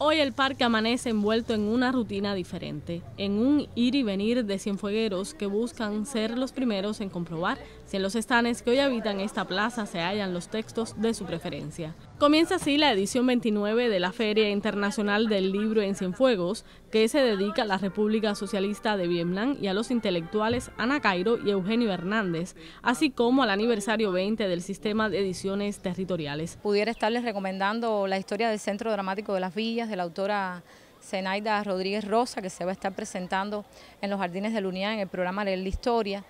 Hoy el parque amanece envuelto en una rutina diferente, en un ir y venir de cienfuegueros que buscan ser los primeros en comprobar si en los estanes que hoy habitan esta plaza se hallan los textos de su preferencia. Comienza así la edición 29 de la Feria Internacional del Libro en Cienfuegos, que se dedica a la República Socialista de Vietnam y a los intelectuales Ana Cairo y Eugenio Hernández, así como al aniversario 20 del sistema de ediciones territoriales. Pudiera estarles recomendando la historia del Centro Dramático de las Villas de la autora Zenaida Rodríguez Rosa, que se va a estar presentando en los jardines de la Unidad en el programa Leer la Historia.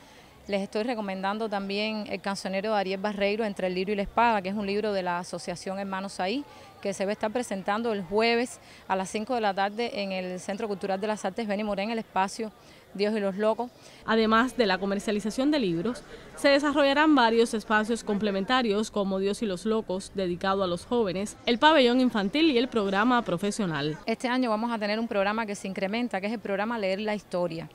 Les estoy recomendando también el cancionero de Ariel Barreiro, Entre el libro y la espada, que es un libro de la Asociación Hermanos Ahí, que se va a estar presentando el jueves a las 5 de la tarde en el Centro Cultural de las Artes Beni Morén, el espacio Dios y los Locos. Además de la comercialización de libros, se desarrollarán varios espacios complementarios como Dios y los Locos, dedicado a los jóvenes, el pabellón infantil y el programa profesional. Este año vamos a tener un programa que se incrementa, que es el programa Leer la Historia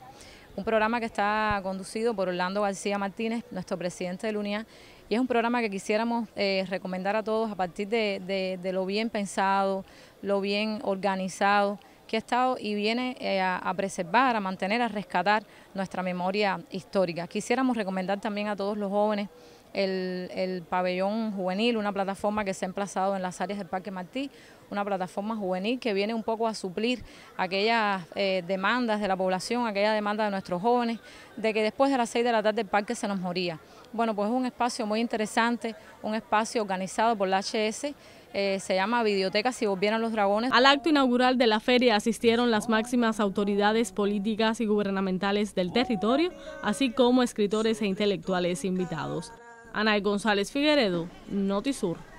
un programa que está conducido por Orlando García Martínez, nuestro presidente de la UNIA, y es un programa que quisiéramos eh, recomendar a todos a partir de, lo bien pensado, lo bien organizado que ha estado y viene eh, a, preservar, a mantener, a rescatar nuestra memoria histórica. Quisiéramos recomendar también a todos los jóvenes el, pabellón juvenil, una plataforma que se ha emplazado en las áreas del Parque Martí, una plataforma juvenil que viene un poco a suplir aquellas eh, demandas de la población, aquella demanda de nuestros jóvenes, de que después de las 6 de la tarde el parque se nos moría. Bueno, pues es un espacio muy interesante, un espacio organizado por la HS, eh, se llama Videoteca Si Volvieran los Dragones. Al acto inaugural de la feria asistieron las máximas autoridades políticas y gubernamentales del territorio, así como escritores e intelectuales invitados. Anay González Figueredo, Notisur.